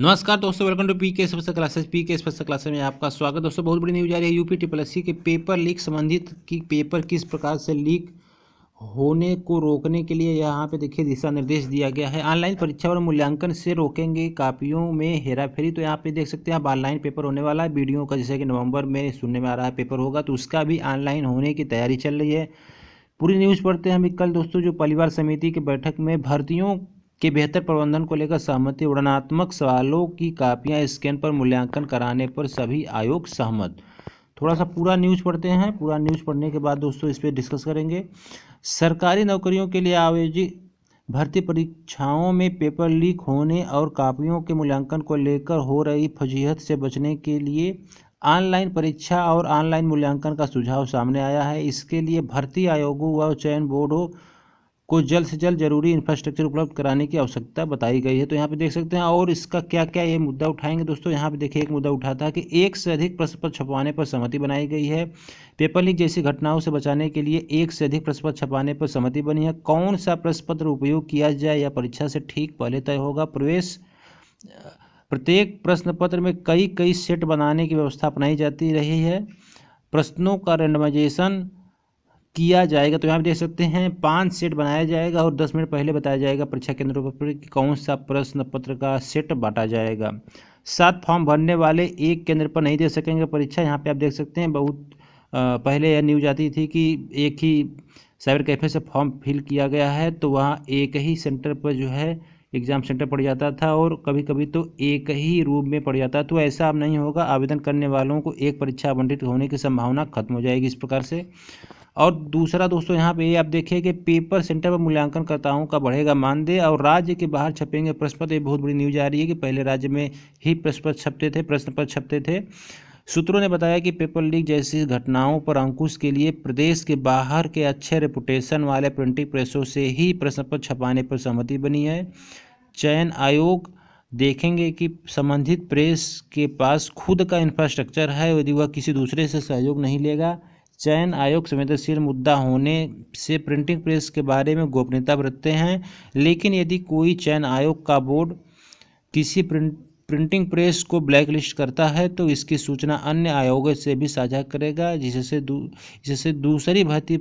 नमस्कार दोस्तों welcome to P K special classes P K special classes में आपका स्वागत दोस्तों बहुत बड़ी न्यूज आ रही है यूपी ट्रिपल एस के पेपर लीक संबंधित की पेपर किस प्रकार से लीक होने को रोकने के लिए यहाँ पे देखिए दिशा निर्देश दिया गया है ऑनलाइन परीक्षा और मूल्यांकन से रोकेंगे कापियों में हेराफेरी तो यहाँ पे देख सकते हैं आप ऑनलाइन पेपर होने वाला है वीडियो का जैसे कि नवंबर में सुनने में आ रहा है पेपर होगा तो उसका भी ऑनलाइन होने की तैयारी चल रही है पूरी न्यूज़ पढ़ते हैं हम कल दोस्तों जो परिवार समिति की बैठक में भर्तियों के बेहतर प्रबंधन को लेकर सहमति वर्णनात्मक सवालों की कापियां स्कैन पर मूल्यांकन कराने पर सभी आयोग सहमत थोड़ा सा पूरा न्यूज़ पढ़ते हैं पूरा न्यूज़ पढ़ने के बाद दोस्तों इस पर डिस्कस करेंगे सरकारी नौकरियों के लिए आयोजित भर्ती परीक्षाओं में पेपर लीक होने और कापियों के मूल्यांकन को लेकर हो रही फजीहत से बचने के लिए ऑनलाइन परीक्षा और ऑनलाइन मूल्यांकन का सुझाव सामने आया है इसके लिए भर्ती आयोगों व चयन बोर्डों को जल्द से जल्द जरूरी इंफ्रास्ट्रक्चर उपलब्ध कराने की आवश्यकता बताई गई है तो यहाँ पे देख सकते हैं और इसका क्या क्या ये मुद्दा उठाएंगे दोस्तों यहाँ पे देखिए एक मुद्दा उठा था कि एक से अधिक प्रश्न पत्र छपवाने पर सहमति बनाई गई है पेपर लीक जैसी घटनाओं से बचाने के लिए एक से अधिक प्रश्न पत्र छपाने पर सहमति बनी है कौन सा प्रश्न पत्र उपयोग किया जाए या परीक्षा से ठीक पहले तय होगा प्रवेश प्रत्येक प्रश्न पत्र में कई कई सेट बनाने की व्यवस्था अपनाई जाती रही है प्रश्नों का रेंडमाइजेशन किया जाएगा तो यहाँ पर देख सकते हैं पाँच सेट बनाया जाएगा और दस मिनट पहले बताया जाएगा परीक्षा केंद्रों पर कौन सा प्रश्न पत्र का सेट बांटा जाएगा सात फॉर्म भरने वाले एक केंद्र पर नहीं दे सकेंगे परीक्षा यहाँ पे आप देख सकते हैं बहुत पहले यह न्यूज आती थी कि एक ही साइबर कैफे से फॉर्म फिल किया गया है तो वहाँ एक ही सेंटर पर जो है एग्ज़ाम सेंटर पड़ जाता था और कभी कभी तो एक ही रूम में पड़ जाता तो ऐसा अब नहीं होगा आवेदन करने वालों को एक परीक्षा आवंटित होने की संभावना खत्म हो जाएगी इस प्रकार से और दूसरा दोस्तों यहाँ पे आप देखिए कि पेपर सेंटर पर मूल्यांकन करताओं का बढ़ेगा मानदेय और राज्य के बाहर छपेंगे प्रश्न पत्र ये बहुत बड़ी न्यूज आ रही है कि पहले राज्य में ही प्रश्न पत्र छपते थे प्रश्न पत्र छपते थे सूत्रों ने बताया कि पेपर लीक जैसी घटनाओं पर अंकुश के लिए प्रदेश के बाहर के अच्छे रेपुटेशन वाले प्रिंटिंग प्रेसों से ही प्रश्न पत्र छपाने पर सहमति बनी है चयन आयोग देखेंगे कि संबंधित प्रेस के पास खुद का इंफ्रास्ट्रक्चर है यदि वह किसी दूसरे से सहयोग नहीं लेगा चयन आयोग संवेदनशील मुद्दा होने से प्रिंटिंग प्रेस के बारे में गोपनीयता बरतते हैं लेकिन यदि कोई चयन आयोग का बोर्ड किसी प्रिंट प्रिंटिंग प्रेस को ब्लैकलिस्ट करता है तो इसकी सूचना अन्य आयोगों से भी साझा करेगा जिससे दू, जिससे दूसरी भर्ती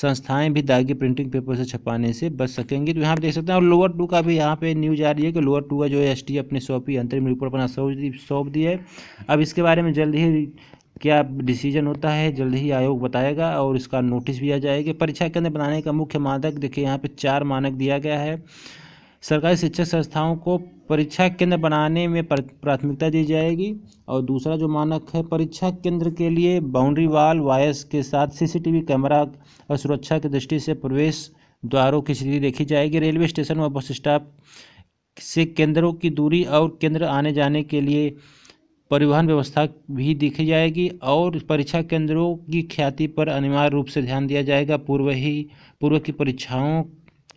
संस्थाएं भी दागी प्रिंटिंग पेपर से छपाने से बच सकेंगी तो यहाँ पर देख सकते हैं और लोअर टू का भी यहाँ पे न्यूज आ रही है कि लोअर टू का जो एस टी अपने सौंपी अंतरिम रिपोर्ट अपना सौंप दी है अब इसके बारे में जल्द ही क्या डिसीजन होता है जल्द ही आयोग बताएगा और इसका नोटिस भी आ जाएगी परीक्षा केंद्र बनाने का मुख्य मानक देखिए यहाँ पे चार मानक दिया गया है सरकारी शिक्षक संस्थाओं को परीक्षा केंद्र बनाने में प्राथमिकता दी जाएगी और दूसरा जो मानक है परीक्षा केंद्र के लिए बाउंड्री वाल वायर्स के साथ सीसीटीवी कैमरा और सुरक्षा की दृष्टि से प्रवेश द्वारों की स्थिति देखी जाएगी रेलवे स्टेशन व बस स्टॉप से केंद्रों की दूरी और केंद्र आने जाने के लिए परिवहन व्यवस्था भी देखी जाएगी और परीक्षा केंद्रों की ख्याति पर अनिवार्य रूप से ध्यान दिया जाएगा पूर्व ही पूर्व की परीक्षाओं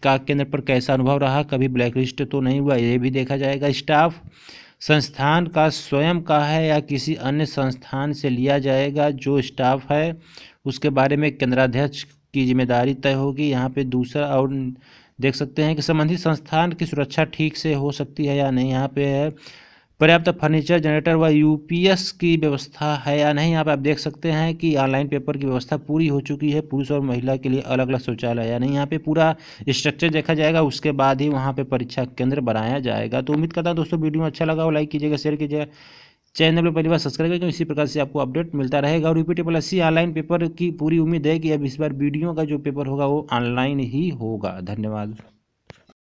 का केंद्र पर कैसा अनुभव रहा कभी ब्लैक लिस्ट तो नहीं हुआ ये भी देखा जाएगा स्टाफ संस्थान का स्वयं का है या किसी अन्य संस्थान से लिया जाएगा जो स्टाफ है उसके बारे में केंद्राध्यक्ष की जिम्मेदारी तय होगी यहाँ पे दूसरा और देख सकते हैं कि संबंधित संस्थान की सुरक्षा ठीक से हो सकती है या नहीं यहाँ पे है पर्याप्त फर्नीचर जनरेटर व यूपीएस की व्यवस्था है या नहीं यहाँ पर आप देख सकते हैं कि ऑनलाइन पेपर की व्यवस्था पूरी हो चुकी है पुरुष और महिला के लिए अलग अलग शौचालय या नहीं यहाँ पे पूरा स्ट्रक्चर देखा जाएगा उसके बाद ही वहाँ पे परीक्षा केंद्र बनाया जाएगा तो उम्मीद करता हूँ दोस्तों वीडियो अच्छा लगा हो लाइक कीजिएगा शेयर कीजिएगा चैनल पर पहली बार सब्सक्राइब करके इसी प्रकार से आपको अपडेट मिलता रहेगा और UPT plus C online paper की पूरी उम्मीद है कि अब इस बार वीडियो का जो पेपर होगा वो ऑनलाइन ही होगा धन्यवाद